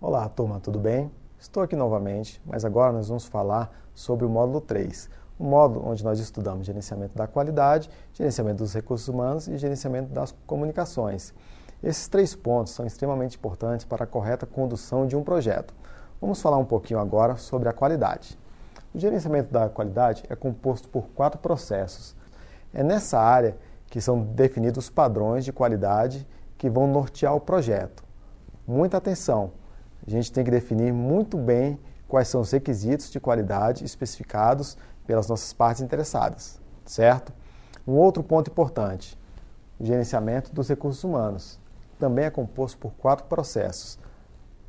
Olá, turma, tudo bem? Estou aqui novamente, mas agora nós vamos falar sobre o módulo 3, o módulo onde nós estudamos gerenciamento da qualidade, gerenciamento dos recursos humanos e gerenciamento das comunicações. Esses três pontos são extremamente importantes para a correta condução de um projeto. Vamos falar um pouquinho agora sobre a qualidade. O gerenciamento da qualidade é composto por quatro processos. É nessa área que são definidos os padrões de qualidade que vão nortear o projeto. Muita atenção! a gente tem que definir muito bem quais são os requisitos de qualidade especificados pelas nossas partes interessadas, certo? Um outro ponto importante, o gerenciamento dos recursos humanos. Também é composto por quatro processos.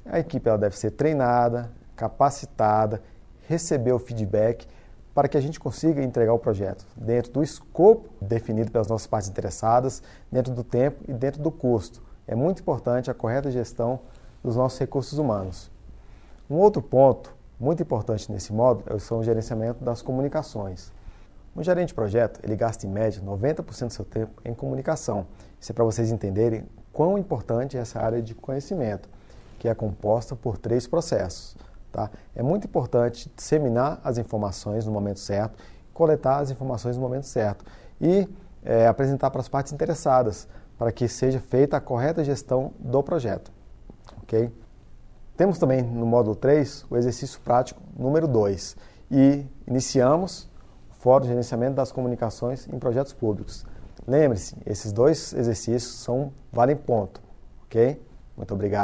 A equipe ela deve ser treinada, capacitada, receber o feedback para que a gente consiga entregar o projeto dentro do escopo definido pelas nossas partes interessadas, dentro do tempo e dentro do custo. É muito importante a correta gestão dos nossos recursos humanos. Um outro ponto muito importante nesse módulo é o gerenciamento das comunicações. Um gerente de projeto, ele gasta em média 90% do seu tempo em comunicação. Isso é para vocês entenderem quão importante é essa área de conhecimento, que é composta por três processos. Tá? É muito importante disseminar as informações no momento certo, coletar as informações no momento certo e é, apresentar para as partes interessadas, para que seja feita a correta gestão do projeto ok? Temos também no módulo 3 o exercício prático número 2 e iniciamos o Fórum de Gerenciamento das Comunicações em Projetos Públicos. Lembre-se, esses dois exercícios são valem ponto, ok? Muito obrigado.